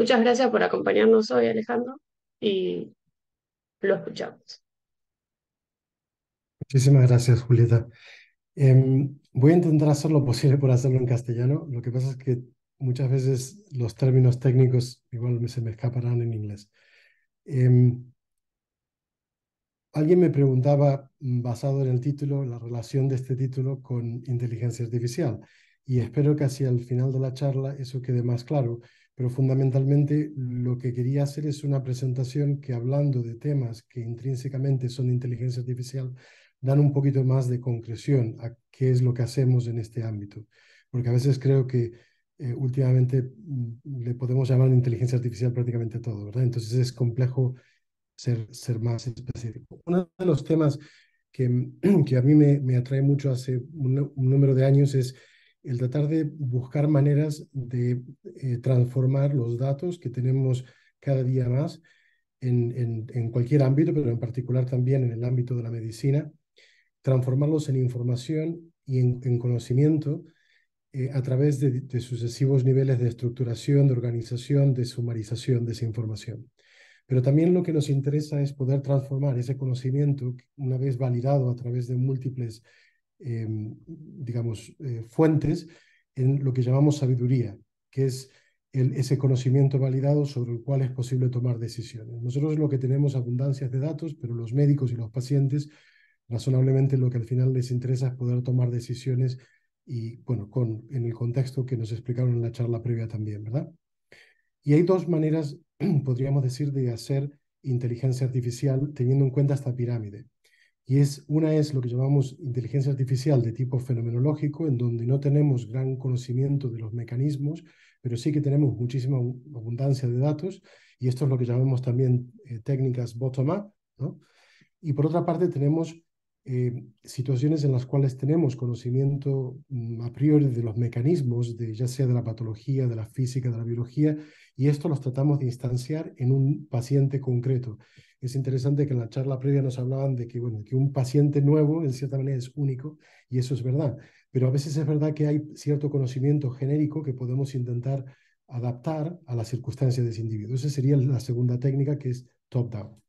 Muchas gracias por acompañarnos hoy, Alejandro, y lo escuchamos. Muchísimas gracias, Julieta. Em, voy a intentar hacer lo posible por hacerlo en castellano. Lo que pasa es que muchas veces los términos técnicos igual se me escaparán en inglés. Em, alguien me preguntaba, mm, basado en el título, la relación de este título con inteligencia artificial. Y espero que hacia el final de la charla eso quede más claro, pero fundamentalmente lo que quería hacer es una presentación que hablando de temas que intrínsecamente son inteligencia artificial, dan un poquito más de concreción a qué es lo que hacemos en este ámbito. Porque a veces creo que eh, últimamente mm, le podemos llamar inteligencia artificial prácticamente todo, ¿verdad? Entonces es complejo ser, ser más específico. Uno de los temas que, que a mí me, me atrae mucho hace un número de años es el tratar de buscar maneras de eh, transformar los datos que tenemos cada día más en, en, cualquier ámbito, pero en particular también en el ámbito de la medicina, transformarlos en información y en, conocimiento eh, a través de, de, sucesivos niveles de estructuración, de organización, de sumarización de esa información. Pero también lo que nos interesa es poder transformar ese conocimiento, una vez validado a través de múltiples Em, digamos, eh, fuentes en lo que llamamos sabiduría, que es ese conocimiento validado sobre el cual es posible tomar decisiones. Nosotros lo que tenemos abundancias de datos, pero los médicos y los pacientes razonablemente lo que al final les interesa es poder tomar decisiones y, bueno, con, en el contexto que nos explicaron en la charla previa también, ¿verdad? Y hay dos maneras, podríamos decir, de hacer inteligencia artificial teniendo en cuenta esta pirámide. Y es, una es lo que llamamos inteligencia artificial de tipo fenomenológico, en donde no tenemos gran conocimiento de los mecanismos, pero sí que tenemos muchísima abundancia de datos, y esto es lo que llamamos también eh, técnicas bottom-up. ¿no? Y por otra parte tenemos eh, situaciones en las cuales tenemos conocimiento mm, a priori de los mecanismos, de, ya sea de la patología, de la física, de la biología, y esto los tratamos de instanciar en un paciente concreto. Es interesante que en la charla previa nos hablaban de que, bueno, que un paciente nuevo en cierta manera es único, y eso es verdad, pero a veces es verdad que hay cierto conocimiento genérico que podemos intentar adaptar a las circunstancias de ese individuo. Esa sería la segunda técnica que es top-down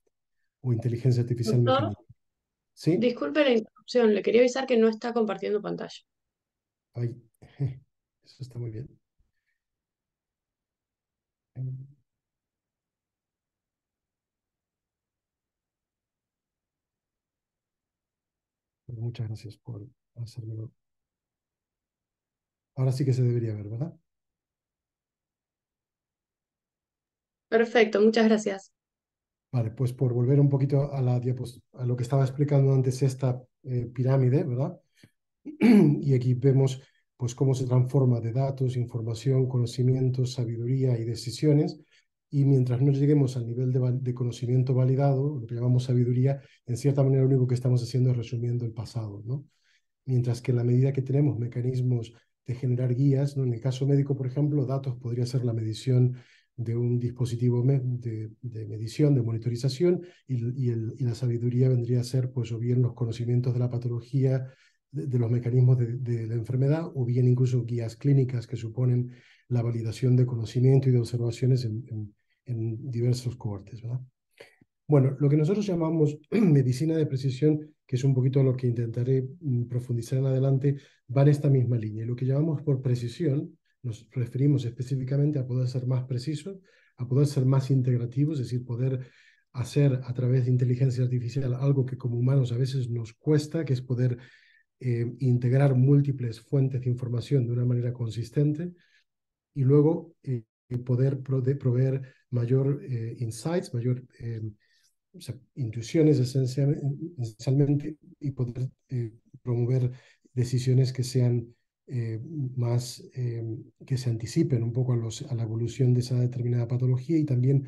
o inteligencia artificial. Disculpe la interrupción, le quería avisar que no está compartiendo pantalla. Ay, eso está muy bien. Muchas gracias por hacerlo. Ahora sí que se debería ver, ¿verdad? Perfecto, muchas gracias. Vale, pues por volver un poquito a, la a lo que estaba explicando antes esta eh, pirámide, ¿verdad? y aquí vemos pues cómo se transforma de datos, información, conocimiento, sabiduría y decisiones. Y mientras no lleguemos al nivel de, conocimiento validado, lo que llamamos sabiduría, en cierta manera lo único que estamos haciendo es resumiendo el pasado, ¿no? Mientras que en la medida que tenemos mecanismos de generar guías, ¿no? en el caso médico, por ejemplo, datos podría ser la medición de un dispositivo de, medición, de monitorización, y, la sabiduría vendría a ser, pues, o bien los conocimientos de la patología, de, los mecanismos de, la enfermedad, o bien incluso guías clínicas que suponen la validación de conocimiento y de observaciones en, diversos cohortes. Bueno, lo que nosotros llamamos medicina de precisión, que es un poquito lo que intentaré mm, profundizar en adelante, va en esta misma línea. Lo que llamamos por precisión nos referimos específicamente a poder ser más precisos, a poder ser más integrativos, es decir, poder hacer a través de inteligencia artificial algo que como humanos a veces nos cuesta, que es poder eh, integrar múltiples fuentes de información de una manera consistente y luego eh, poder proveer mayor eh, insights, mayor em, intuiciones esencialmente y poder promover decisiones que sean eh, más eh, que se anticipen un poco a, la evolución de esa determinada patología y también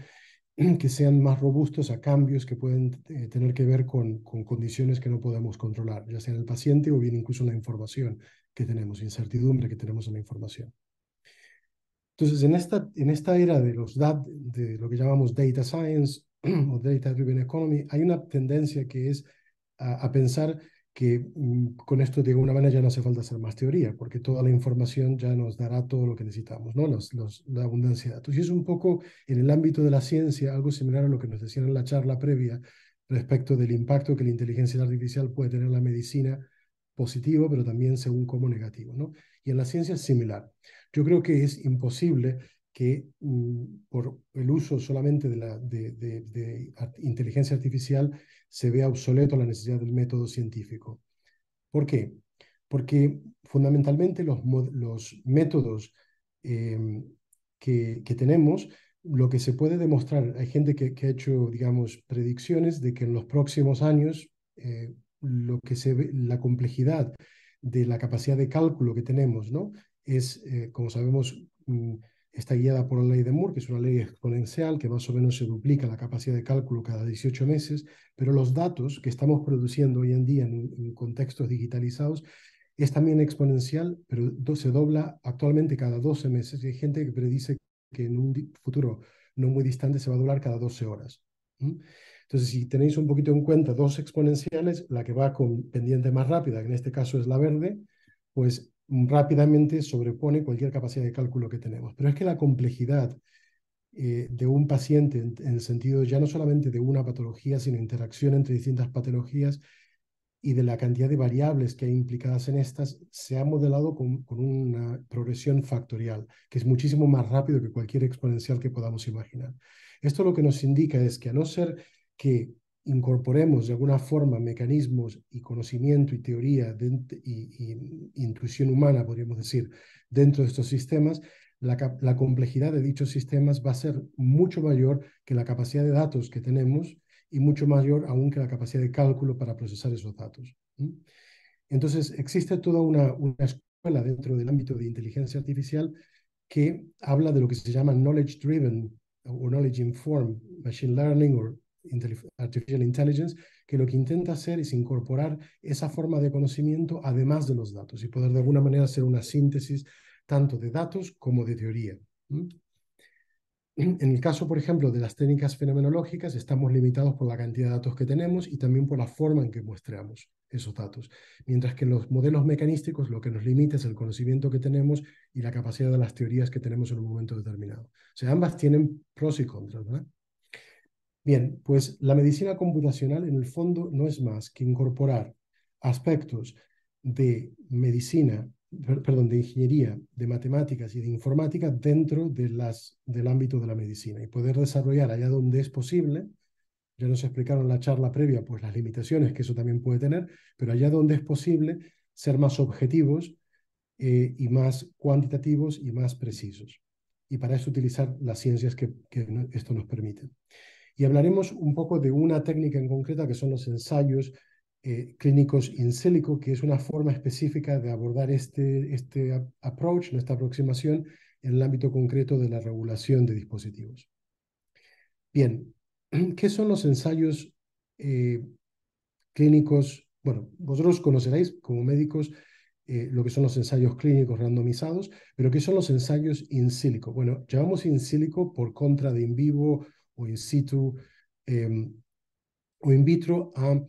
que sean más robustos a cambios que pueden eh, tener que ver con, con, condiciones que no podemos controlar, ya sea en el paciente o bien incluso en la información que tenemos, incertidumbre que tenemos en la información. Entonces, en esta, en esta era de, los de lo que llamamos data science o data driven economy, hay una tendencia que es a, a pensar que mm, con esto de alguna manera ya no hace falta hacer más teoría, porque toda la información ya nos dará todo lo que necesitamos, ¿no? la abundancia de datos. Y es un poco en el ámbito de la ciencia, algo similar a lo que nos decían en la charla previa respecto del impacto que la inteligencia artificial puede tener en la medicina positivo, pero también según cómo negativo, ¿no? Y en la ciencia es similar. Yo creo que es imposible que mm, por el uso solamente de, la, de, de, de inteligencia artificial se vea obsoleto la necesidad del método científico. ¿Por qué? Porque fundamentalmente los, métodos em, que, tenemos, lo que se puede demostrar, hay gente que, ha hecho, digamos, predicciones de que en los próximos años eh, lo que se ve, la complejidad de la capacidad de cálculo que tenemos, ¿no? Es, eh, como sabemos, mm, Está guiada por la ley de Moore, que es una ley exponencial que más o menos se duplica la capacidad de cálculo cada 18 meses, pero los datos que estamos produciendo hoy en día en, contextos digitalizados es también exponencial, pero se dobla actualmente cada 12 meses. Y hay gente que predice que en un futuro no muy distante se va a doblar cada 12 horas. Entonces, si tenéis un poquito en cuenta dos exponenciales, la que va con pendiente más rápida, que en este caso es la verde, pues rápidamente sobrepone cualquier capacidad de cálculo que tenemos. Pero es que la complejidad eh, de un paciente, en, sentido ya no solamente de una patología, sino interacción entre distintas patologías y de la cantidad de variables que hay implicadas en estas, se ha modelado con una progresión factorial, que es muchísimo más rápido que cualquier exponencial que podamos imaginar. Esto lo que nos indica es que a no ser que incorporemos de alguna forma mecanismos y conocimiento y teoría de, y, intuición humana, podríamos decir, dentro de estos sistemas, la, complejidad de dichos sistemas va a ser mucho mayor que la capacidad de datos que tenemos y mucho mayor aún que la capacidad de cálculo para procesar esos datos. Entonces, existe toda una, una escuela dentro del ámbito de inteligencia artificial que habla de lo que se llama knowledge driven o knowledge informed machine learning o Artificial Intelligence, que lo que intenta hacer es incorporar esa forma de conocimiento además de los datos y poder de alguna manera hacer una síntesis tanto de datos como de teoría. En el caso, por ejemplo, de las técnicas fenomenológicas, estamos limitados por la cantidad de datos que tenemos y también por la forma en que muestreamos esos datos. Mientras que los modelos mecanísticos lo que nos limita es el conocimiento que tenemos y la capacidad de las teorías que tenemos en un momento determinado. O sea, ambas tienen pros y contras, ¿verdad? Bien, pues la medicina computacional en el fondo no es más que incorporar aspectos de medicina, perdón, de ingeniería, de matemáticas y de informática dentro de las, del ámbito de la medicina y poder desarrollar allá donde es posible. Ya nos explicaron en la charla previa pues las limitaciones que eso también puede tener, pero allá donde es posible ser más objetivos eh, y más cuantitativos y más precisos. Y para eso utilizar las ciencias que, que esto nos permite. Y hablaremos un poco de una técnica en concreta que son los ensayos eh, clínicos in silico, que es una forma específica de abordar este, este approach, nuestra aproximación en el ámbito concreto de la regulación de dispositivos. Bien, ¿qué son los ensayos eh, clínicos? Bueno, vosotros conoceréis como médicos eh, lo que son los ensayos clínicos randomizados, pero ¿qué son los ensayos in silico? Bueno, llamamos in silico por contra de in vivo o in situ em, o in vitro a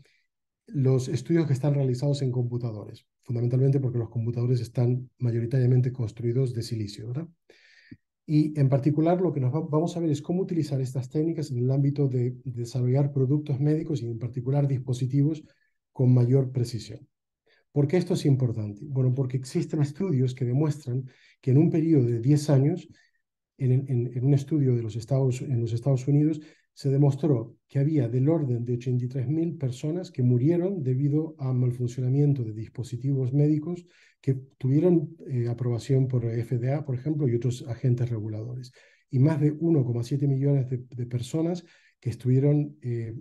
los estudios que están realizados en computadores, fundamentalmente porque los computadores están mayoritariamente construidos de silicio, ¿verdad? Y en particular lo que nos vamos a ver es cómo utilizar estas técnicas en el ámbito de desarrollar productos médicos y en particular dispositivos con mayor precisión. ¿Por qué esto es importante? Bueno, porque existen estudios que demuestran que en un periodo de 10 años en, un estudio de los Estados, en los Estados Unidos, se demostró que había del orden de 83.000 personas que murieron debido a mal funcionamiento de dispositivos médicos que tuvieron eh, aprobación por FDA, por ejemplo, y otros agentes reguladores. Y más de 1,7 millones de, personas que estuvieron, eh,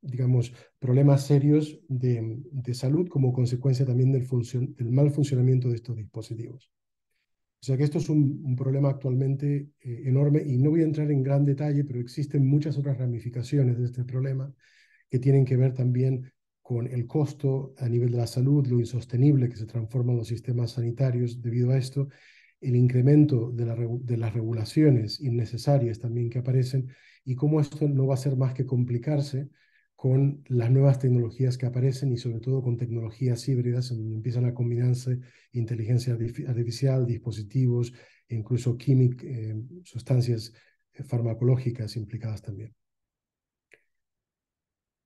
digamos, problemas serios de, salud como consecuencia también del mal funcionamiento de estos dispositivos. O sea que esto es un, problema actualmente eh, enorme y no voy a entrar en gran detalle, pero existen muchas otras ramificaciones de este problema que tienen que ver también con el costo a nivel de la salud, lo insostenible que se transforman los sistemas sanitarios debido a esto, el incremento de, de las regulaciones innecesarias también que aparecen y cómo esto no va a ser más que complicarse con las nuevas tecnologías que aparecen y sobre todo con tecnologías híbridas en donde empiezan a combinarse inteligencia artificial, dispositivos incluso químicas, eh, sustancias eh, farmacológicas implicadas también.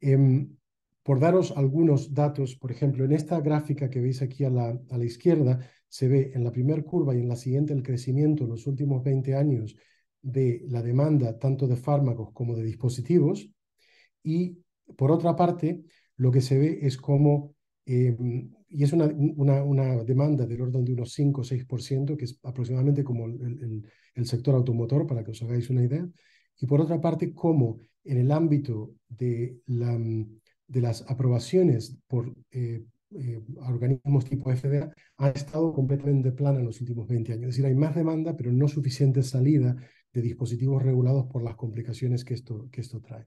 Em, por daros algunos datos, por ejemplo, en esta gráfica que veis aquí a la, a la izquierda, se ve en la primera curva y en la siguiente el crecimiento en los últimos 20 años de la demanda tanto de fármacos como de dispositivos y por otra parte, lo que se ve es cómo, em, y es una, una, demanda del orden de unos 5 o 6%, que es aproximadamente como el, sector automotor, para que os hagáis una idea, y por otra parte, cómo en el ámbito de, la, de las aprobaciones por eh, eh, organismos tipo FDA ha estado completamente plana en los últimos 20 años. Es decir, hay más demanda, pero no suficiente salida de dispositivos regulados por las complicaciones que esto, que esto trae.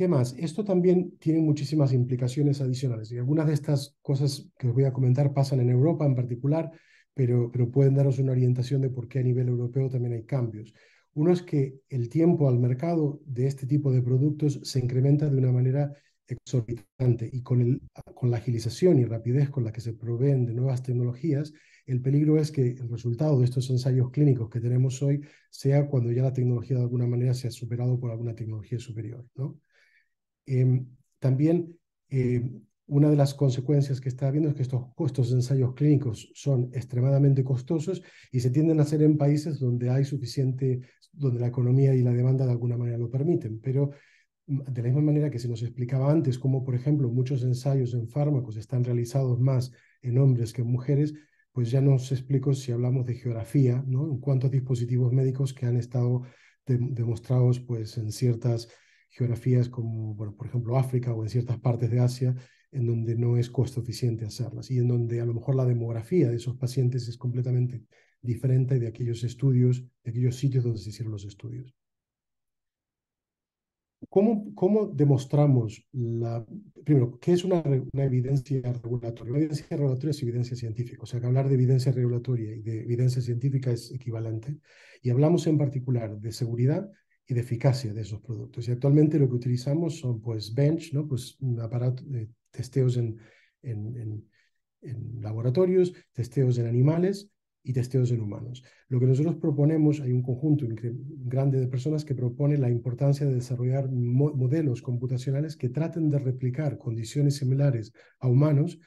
¿Qué más? Esto también tiene muchísimas implicaciones adicionales y algunas de estas cosas que os voy a comentar pasan en Europa en particular, pero, pero pueden daros una orientación de por qué a nivel europeo también hay cambios. Uno es que el tiempo al mercado de este tipo de productos se incrementa de una manera exorbitante y con, con la agilización y rapidez con la que se proveen de nuevas tecnologías, el peligro es que el resultado de estos ensayos clínicos que tenemos hoy sea cuando ya la tecnología de alguna manera se ha superado por alguna tecnología superior. ¿no? Em, también em, una de las consecuencias que está habiendo es que estos costos de ensayos clínicos son extremadamente costosos y se tienden a hacer en países donde hay suficiente, donde la economía y la demanda de alguna manera lo permiten. Pero mm, de la misma manera que se nos explicaba antes, como por ejemplo muchos ensayos en fármacos están realizados más en hombres que en mujeres, pues ya nos explico si hablamos de geografía, ¿no? En cuántos dispositivos médicos que han estado demostrados pues en ciertas geografías como, por ejemplo, África o en ciertas partes de Asia, en donde no es costo eficiente hacerlas y en donde a lo mejor la demografía de esos pacientes es completamente diferente de aquellos estudios, de aquellos sitios donde se hicieron los estudios. ¿Cómo, cómo demostramos, la, primero, qué es una, evidencia regulatoria? La evidencia regulatoria es evidencia científica, o sea que hablar de evidencia regulatoria y de evidencia científica es equivalente. Y hablamos en particular de seguridad y de eficacia de esos productos. Y actualmente lo que utilizamos son pues bench, ¿no? pues un aparato de testeos en, en, laboratorios, testeos en animales y testeos en humanos. Lo que nosotros proponemos, hay un conjunto grande de personas que propone la importancia de desarrollar modelos computacionales que traten de replicar condiciones similares a humanos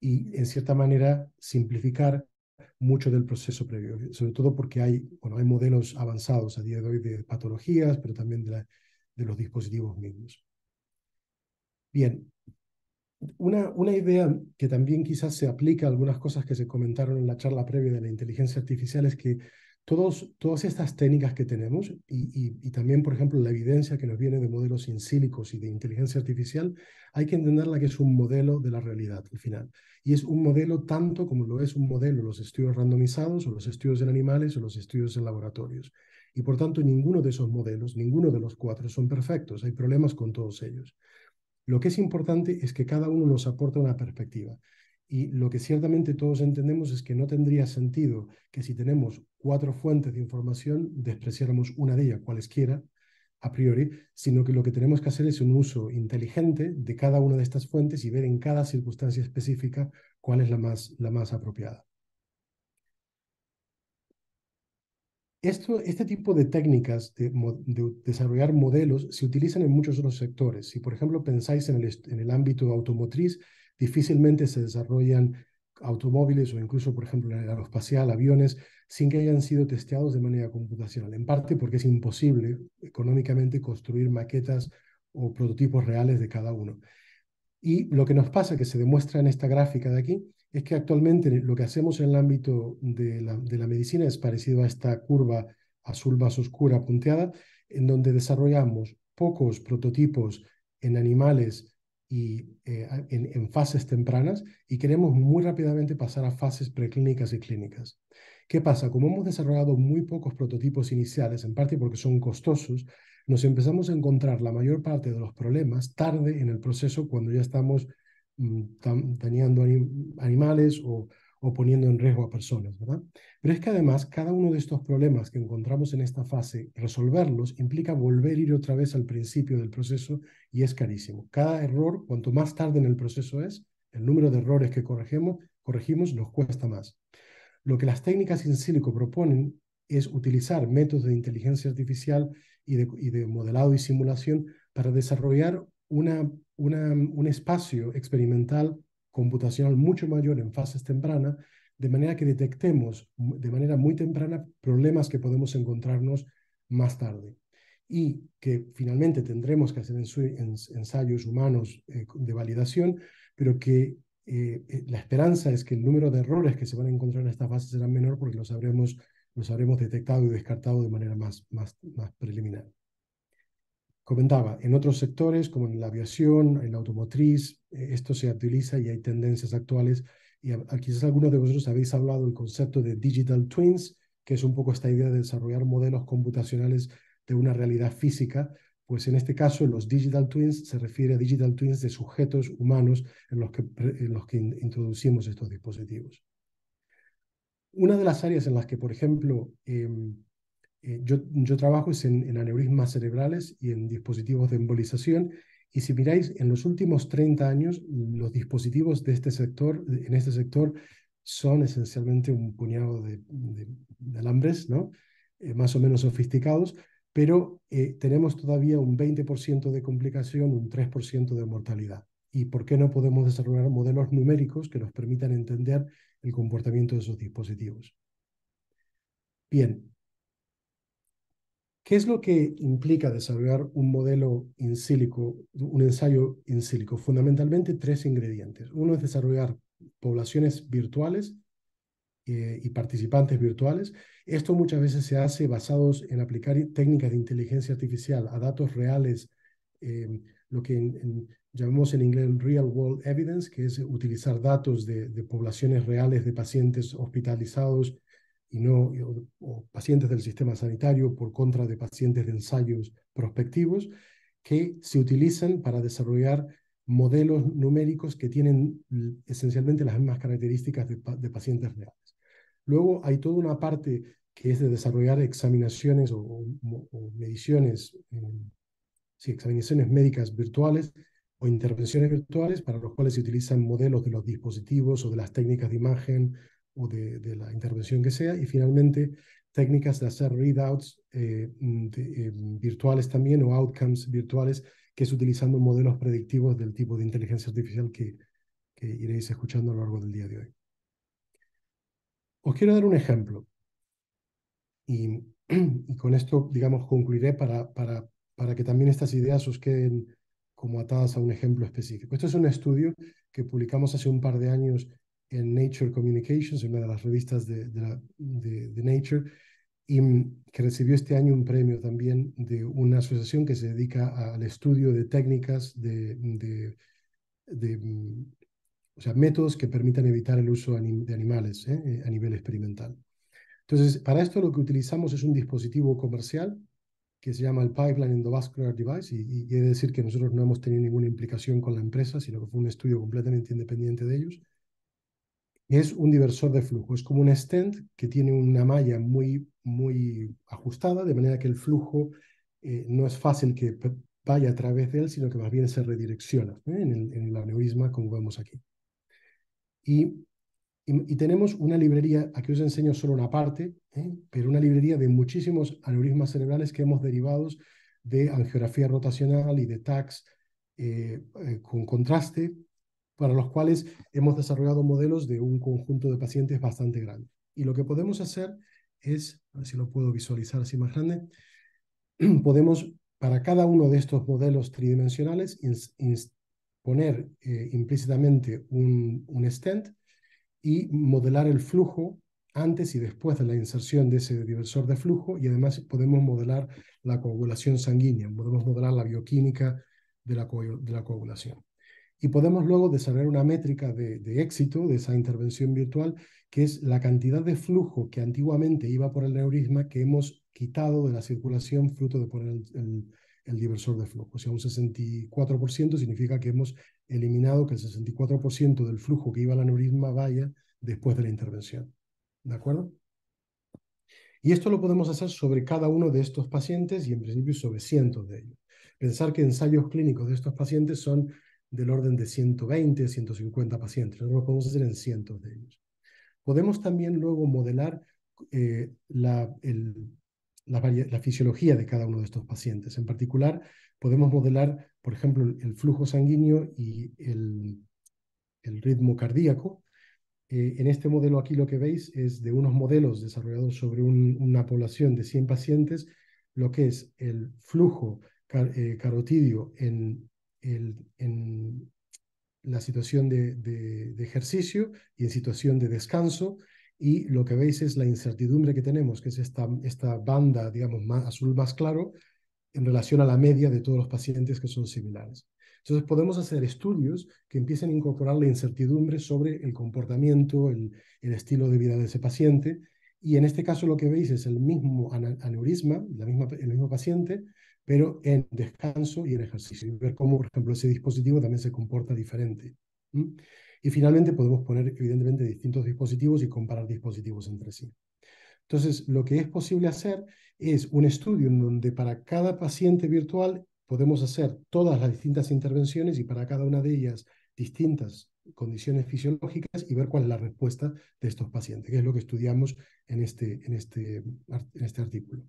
y en cierta manera simplificar mucho del proceso previo, sobre todo porque hay, hay modelos avanzados a día de hoy de patologías, pero también de, los dispositivos mismos. Bien, una, una, idea que también quizás se aplica a algunas cosas que se comentaron en la charla previa de la inteligencia artificial es que todas estas técnicas que tenemos y, también, por ejemplo, la evidencia que nos viene de modelos sincílicos y de inteligencia artificial, hay que entenderla que es un modelo de la realidad al final. Y es un modelo tanto como lo es un modelo los estudios randomizados o los estudios en animales o los estudios en laboratorios. Y por tanto, ninguno de esos modelos, ninguno de los cuatro son perfectos. Hay problemas con todos ellos. Lo que es importante es que cada uno nos aporta una perspectiva. Y lo que ciertamente todos entendemos es que no tendría sentido que si tenemos cuatro fuentes de información, despreciáramos una de ellas, cualesquiera, a priori, sino que lo que tenemos que hacer es un uso inteligente de cada una de estas fuentes y ver en cada circunstancia específica cuál es la más, la más apropiada. Esto, este tipo de técnicas de, desarrollar modelos se utilizan en muchos otros sectores. Si, por ejemplo, pensáis en el ámbito automotriz, difícilmente se desarrollan automóviles o incluso, por ejemplo, en el aeroespacial, aviones, sin que hayan sido testeados de manera computacional, en parte porque es imposible económicamente construir maquetas o prototipos reales de cada uno. Y lo que nos pasa, que se demuestra en esta gráfica de aquí, es que actualmente lo que hacemos en el ámbito de la, medicina es parecido a esta curva azul más oscura punteada, en donde desarrollamos pocos prototipos en animales y, eh, en, fases tempranas y queremos muy rápidamente pasar a fases preclínicas y clínicas. ¿Qué pasa? Como hemos desarrollado muy pocos prototipos iniciales, en parte porque son costosos, nos empezamos a encontrar la mayor parte de los problemas tarde en el proceso cuando ya estamos mm, dañando animales o o poniendo en riesgo a personas, ¿verdad? Pero es que además cada uno de estos problemas que encontramos en esta fase, resolverlos implica volver a ir otra vez al principio del proceso y es carísimo. Cada error, cuanto más tarde en el proceso es, el número de errores que corregimos, corregimos nos cuesta más. Lo que las técnicas in silico proponen es utilizar métodos de inteligencia artificial y de, modelado y simulación para desarrollar un espacio experimental computacional mucho mayor en fases tempranas, de manera que detectemos de manera muy temprana problemas que podemos encontrarnos más tarde y que finalmente tendremos que hacer ensayos humanos eh, de validación, pero que eh, eh, la esperanza es que el número de errores que se van a encontrar en esta fase será menor porque los habremos, los habremos detectado y descartado de manera más, más, más preliminar. Comentaba, en otros sectores como en la aviación, en la automotriz, eh, esto se utiliza y hay tendencias actuales. Y quizás algunos de vosotros habéis hablado del concepto de digital twins, que es un poco esta idea de desarrollar modelos computacionales de una realidad física. Pues en este caso, los digital twins se refiere a digital twins de sujetos humanos en los que, en los que introducimos estos dispositivos. Una de las áreas en las que, por ejemplo, em, eh, yo, trabajo en, aneurismas cerebrales y en dispositivos de embolización. Y si miráis, en los últimos 30 años, los dispositivos de este sector, en este sector son esencialmente un puñado de, alambres, ¿no? Eh, más o menos sofisticados, pero eh, tenemos todavía un 20% de complicación, un 3% de mortalidad. ¿Y por qué no podemos desarrollar modelos numéricos que nos permitan entender el comportamiento de esos dispositivos? Bien, ¿Qué es lo que implica desarrollar un modelo in sílico un ensayo in sílico? Fundamentalmente tres ingredientes. Uno es desarrollar poblaciones virtuales eh, y participantes virtuales. Esto muchas veces se hace basados en aplicar técnicas de inteligencia artificial a datos reales, eh, lo que en, llamamos en inglés real world evidence, que es utilizar datos de poblaciones reales de pacientes hospitalizados y no, o, pacientes del sistema sanitario por contra de pacientes de ensayos prospectivos, que se utilizan para desarrollar modelos numéricos que tienen esencialmente las mismas características de, pacientes reales. Luego hay toda una parte que es de desarrollar examinaciones o, mediciones, eh, examinaciones médicas virtuales o intervenciones virtuales para los cuales se utilizan modelos de los dispositivos o de las técnicas de imagen o de, la intervención que sea. Y finalmente, técnicas de hacer readouts eh, mm, eh, virtuales también o outcomes virtuales, que es utilizando modelos predictivos del tipo de inteligencia artificial que, que iréis escuchando a lo largo del día de hoy. Os quiero dar un ejemplo. Y, con esto, digamos, concluiré para, para, para que también estas ideas os queden como atadas a un ejemplo específico. Esto es un estudio que publicamos hace un par de años en Nature Communications, una de las revistas de, de, Nature, y mm, que recibió este año un premio también de una asociación que se dedica al estudio de técnicas de, mm, o sea, métodos que permitan evitar el uso de animales ¿eh? Eh, a nivel experimental. Entonces, para esto lo que utilizamos es un dispositivo comercial que se llama el Pipeline Endovascular Device, y, y, y decir que nosotros no hemos tenido ninguna implicación con la empresa, sino que fue un estudio completamente independiente de ellos es un diversor de flujo. Es como un stent que tiene una malla muy, muy ajustada, de manera que el flujo eh, no es fácil que vaya a través de él, sino que más bien se redirecciona ¿eh? en, el, aneurisma, como vemos aquí. Y, tenemos una librería, aquí os enseño solo una parte, ¿eh? pero una librería de muchísimos aneurismas cerebrales que hemos derivados de angiografía rotacional y de TACS con contraste, para los cuales hemos desarrollado modelos de un conjunto de pacientes bastante grande. Y lo que podemos hacer es, a ver si lo puedo visualizar así más grande, podemos para cada uno de estos modelos tridimensionales poner eh, implícitamente un, stent y modelar el flujo antes y después de la inserción de ese diversor de flujo y además podemos modelar la coagulación sanguínea, podemos modelar la bioquímica de la coagulación y podemos luego desarrollar una métrica de, éxito de esa intervención virtual, que es la cantidad de flujo que antiguamente iba por el neurisma que hemos quitado de la circulación fruto de poner el, diversor de flujo. O sea, un 64% significa que hemos eliminado que el 64% del flujo que iba al neurisma vaya después de la intervención. ¿De acuerdo? Y esto lo podemos hacer sobre cada uno de estos pacientes y en principio sobre cientos de ellos. Pensar que ensayos clínicos de estos pacientes son del orden de 120, 150 pacientes. Nosotros lo podemos hacer en cientos de ellos. Podemos también luego modelar eh, la, la, fisiología de cada uno de estos pacientes. En particular, podemos modelar, por ejemplo, el, flujo sanguíneo y el, ritmo cardíaco. Eh, en este modelo aquí lo que veis es de unos modelos desarrollados sobre una población de 100 pacientes, lo que es el flujo eh, carotidio en en la situación de, ejercicio y en situación de descanso. Y lo que veis es la incertidumbre que tenemos, que es esta, esta banda, digamos, más, azul más claro, en relación a la media de todos los pacientes que son similares. Entonces podemos hacer estudios que empiecen a incorporar la incertidumbre sobre el comportamiento, el, el, estilo de vida de ese paciente. Y en este caso lo que veis es el mismo aneurisma, la misma, el mismo paciente, pero en descanso y en ejercicio, y ver cómo, por ejemplo, ese dispositivo también se comporta diferente. Y finalmente podemos poner, evidentemente, distintos dispositivos y comparar dispositivos entre sí. Entonces, lo que es posible hacer es un estudio en donde para cada paciente virtual podemos hacer todas las distintas intervenciones y para cada una de ellas distintas condiciones fisiológicas y ver cuál es la respuesta de estos pacientes, que es lo que estudiamos en este, en este, en este artículo.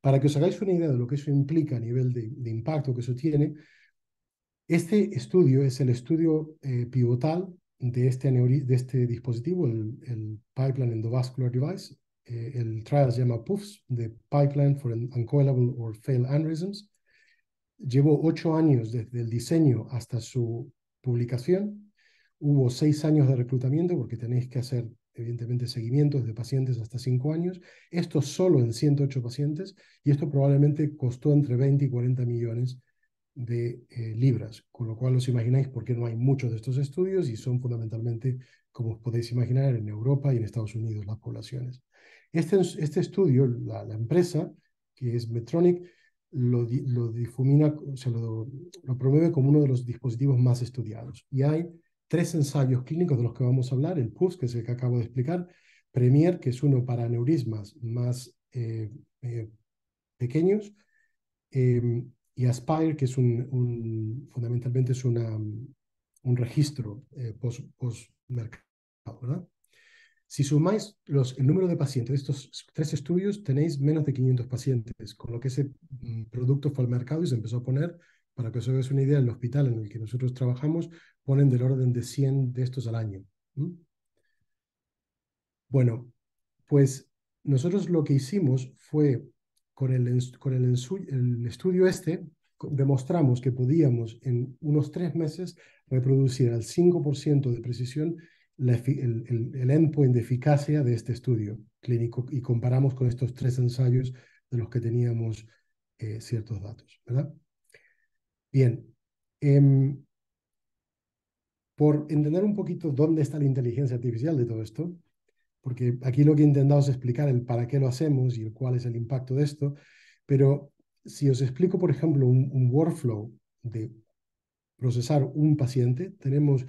Para que os hagáis una idea de lo que eso implica a nivel de, impacto que eso tiene, este estudio es el estudio eh, pivotal este de este, dispositivo, el, Pipeline Endovascular Device. Eh, el trial se llama PUFS, de Pipeline for Uncoilable or Failed Aneurysms. Llevó ocho años desde el diseño hasta su publicación. Hubo seis años de reclutamiento porque tenéis que hacer evidentemente seguimientos de pacientes hasta 5 años, esto solo en 108 pacientes, y esto probablemente costó entre 20 y 40 millones de eh, libras, con lo cual os imagináis por qué no hay muchos de estos estudios y son fundamentalmente, como os podéis imaginar, en Europa y en Estados Unidos las poblaciones. Este, este estudio, la, empresa, que es Medtronic, lo, difumina, o lo, lo promueve como uno de los dispositivos más estudiados. Y hay tres ensayos clínicos de los que vamos a hablar, el PUS, que es el que acabo de explicar, Premier, que es uno para neurismas más eh, eh, pequeños, eh, y Aspire, que es un, fundamentalmente es una, un registro post, mercado. Si sumáis los, el número de pacientes de estos tres estudios, tenéis menos de 500 pacientes, con lo que ese mm, producto fue al mercado y se empezó a poner para que os hagáis una idea, el hospital en el que nosotros trabajamos ponen del orden de 100 de estos al año. Bueno, pues nosotros lo que hicimos fue, con, el, estudio este, demostramos que podíamos en unos tres meses reproducir al 5% de precisión el, endpoint de eficacia de este estudio clínico y comparamos con estos tres ensayos de los que teníamos eh, ciertos datos, ¿verdad? Bien, em, por entender un poquito dónde está la inteligencia artificial de todo esto, porque aquí lo que he intentado es explicar el para qué lo hacemos y el cuál es el impacto de esto, pero si os explico, por ejemplo, un workflow de procesar un paciente, tenemos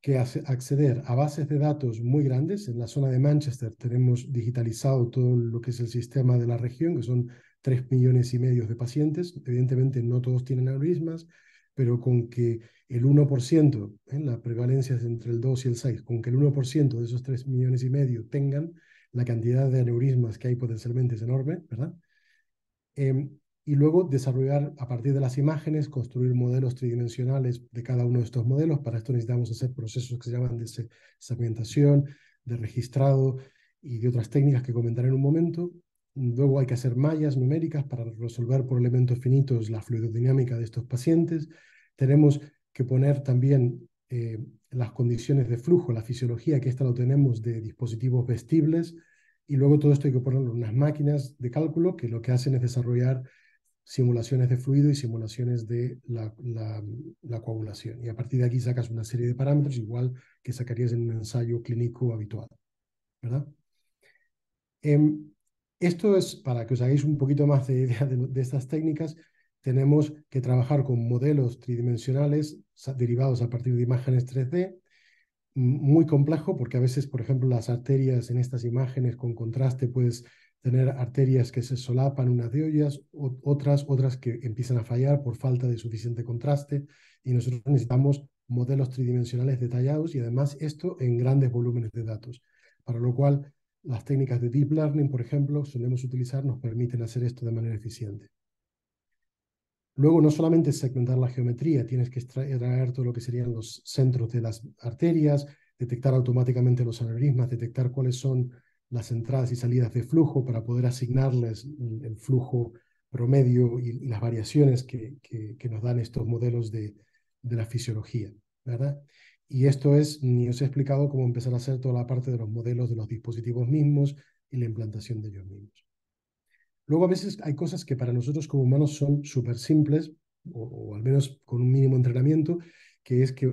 que acceder a bases de datos muy grandes. En la zona de Manchester tenemos digitalizado todo lo que es el sistema de la región, que son 3 millones y medio de pacientes. Evidentemente no todos tienen aneurismas, pero con que el 1%, ¿eh? la prevalencia es entre el 2 y el 6, con que el 1% de esos 3 millones y medio tengan, la cantidad de aneurismas que hay potencialmente es enorme, ¿verdad? Em, y luego desarrollar a partir de las imágenes, construir modelos tridimensionales de cada uno de estos modelos. Para esto necesitamos hacer procesos que se llaman de segmentación, de registrado y de otras técnicas que comentaré en un momento. Luego hay que hacer mallas numéricas para resolver por elementos finitos la fluidodinámica de estos pacientes. Tenemos que poner también eh, las condiciones de flujo, la fisiología, que esta lo tenemos de dispositivos vestibles. Y luego todo esto hay que ponerlo en unas máquinas de cálculo que lo que hacen es desarrollar simulaciones de fluido y simulaciones de la, coagulación. Y a partir de aquí sacas una serie de parámetros, igual que sacarías en un ensayo clínico habitual. ¿verdad? Em, esto es, para que os hagáis un poquito más de idea de, estas técnicas, tenemos que trabajar con modelos tridimensionales derivados a partir de imágenes 3D, muy complejo porque a veces, por ejemplo, las arterias en estas imágenes con contraste puedes tener arterias que se solapan unas de ellas, otras, otras que empiezan a fallar por falta de suficiente contraste y nosotros necesitamos modelos tridimensionales detallados y además esto en grandes volúmenes de datos, para lo cual las técnicas de deep learning, por ejemplo, solemos utilizar, nos permiten hacer esto de manera eficiente. Luego, no solamente segmentar la geometría, tienes que extraer todo lo que serían los centros de las arterias, detectar automáticamente los aneurismas, detectar cuáles son las entradas y salidas de flujo para poder asignarles el flujo promedio y, las variaciones que, nos dan estos modelos de, de la fisiología. ¿verdad? Y esto es, ni os he explicado cómo empezar a hacer toda la parte de los modelos de los dispositivos mismos y la implantación de ellos mismos. Luego a veces hay cosas que para nosotros como humanos son súper simples, o, al menos con un mínimo entrenamiento, que es que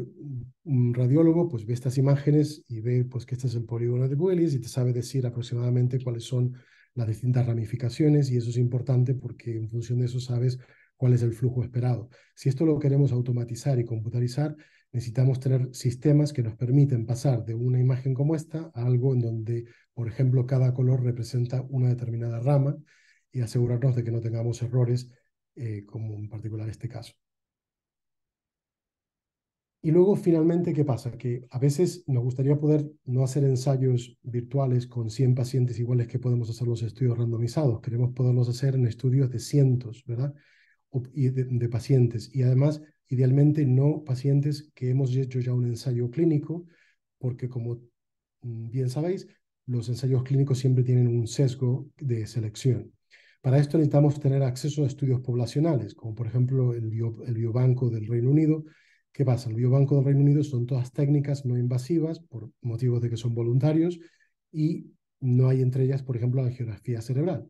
un radiólogo pues ve estas imágenes y ve pues que este es el polígono de Buelis y te sabe decir aproximadamente cuáles son las distintas ramificaciones y eso es importante porque en función de eso sabes cuál es el flujo esperado. Si esto lo queremos automatizar y computarizar, Necesitamos tener sistemas que nos permiten pasar de una imagen como esta a algo en donde, por ejemplo, cada color representa una determinada rama y asegurarnos de que no tengamos errores, eh, como en particular este caso. Y luego, finalmente, ¿qué pasa? Que a veces nos gustaría poder no hacer ensayos virtuales con 100 pacientes iguales que podemos hacer los estudios randomizados. Queremos poderlos hacer en estudios de cientos, ¿verdad? y de, pacientes. Y además, Idealmente no pacientes que hemos hecho ya un ensayo clínico, porque como mm, bien sabéis, los ensayos clínicos siempre tienen un sesgo de selección. Para esto necesitamos tener acceso a estudios poblacionales, como por ejemplo el, biobanco del Reino Unido. ¿Qué pasa? El biobanco del Reino Unido son todas técnicas no invasivas por motivos de que son voluntarios y no hay entre ellas, por ejemplo, la angiografía cerebral.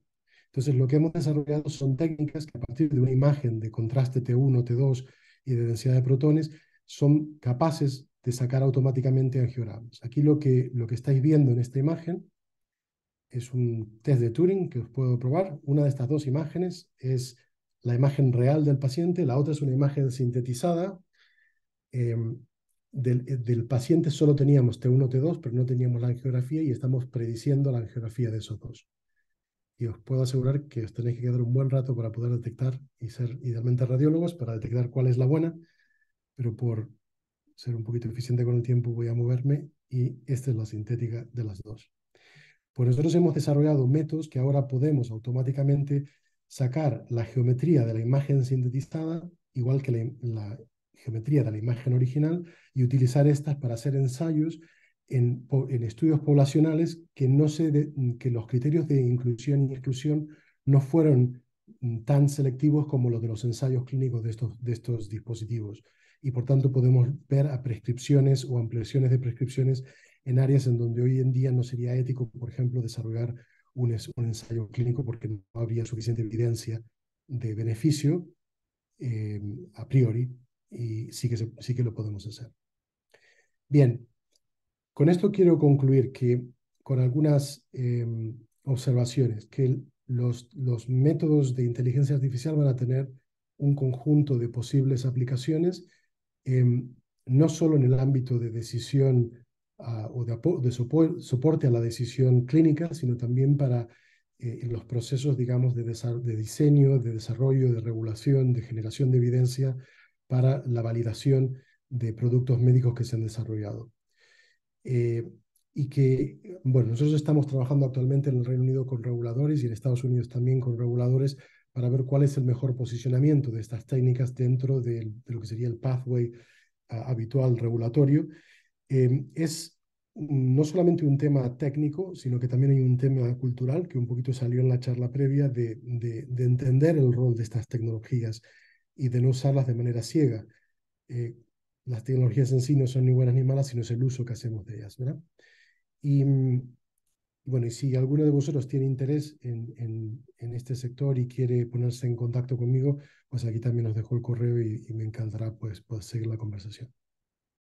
Entonces, lo que hemos desarrollado son técnicas que a partir de una imagen de contraste T1, T2 y de densidad de protones, son capaces de sacar automáticamente angiogramas. Aquí lo que, lo que estáis viendo en esta imagen es un test de Turing que os puedo probar. Una de estas dos imágenes es la imagen real del paciente, la otra es una imagen sintetizada. Em, del, del, paciente solo teníamos T1, T2, pero no teníamos la angiografía y estamos prediciendo la angiografía de esos dos y os puedo asegurar que os tenéis que quedar un buen rato para poder detectar y ser idealmente radiólogos para detectar cuál es la buena, pero por ser un poquito eficiente con el tiempo voy a moverme y esta es la sintética de las dos. Pues nosotros hemos desarrollado métodos que ahora podemos automáticamente sacar la geometría de la imagen sintetizada, igual que la, la geometría de la imagen original, y utilizar estas para hacer ensayos en, estudios poblacionales que, no se que los criterios de inclusión y exclusión no fueron mm, tan selectivos como los de los ensayos clínicos de estos, de estos dispositivos. Y por tanto podemos ver a prescripciones o ampliaciones de prescripciones en áreas en donde hoy en día no sería ético, por ejemplo, desarrollar un, un ensayo clínico porque no habría suficiente evidencia de beneficio eh, a priori y sí que, sí que lo podemos hacer. Bien, con esto quiero concluir que, con algunas em, observaciones, que los, métodos de inteligencia artificial van a tener un conjunto de posibles aplicaciones, em, no solo en el ámbito de decisión ah, o de, soporte a la decisión clínica, sino también para eh, los procesos, digamos, de, diseño, de desarrollo, de regulación, de generación de evidencia para la validación de productos médicos que se han desarrollado. Eh, y que, bueno, nosotros estamos trabajando actualmente en el Reino Unido con reguladores y en Estados Unidos también con reguladores para ver cuál es el mejor posicionamiento de estas técnicas dentro de, lo que sería el pathway ah, habitual regulatorio. Eh, es no solamente un tema técnico, sino que también hay un tema cultural que un poquito salió en la charla previa de, de, entender el rol de estas tecnologías y de no usarlas de manera ciega. Eh, las tecnologías en sí no son ni buenas ni malas, sino es el uso que hacemos de ellas, ¿verdad? Y bueno, y si alguno de vosotros tiene interés en, en, este sector y quiere ponerse en contacto conmigo, pues aquí también os dejo el correo y, me encantará pues, pues seguir la conversación.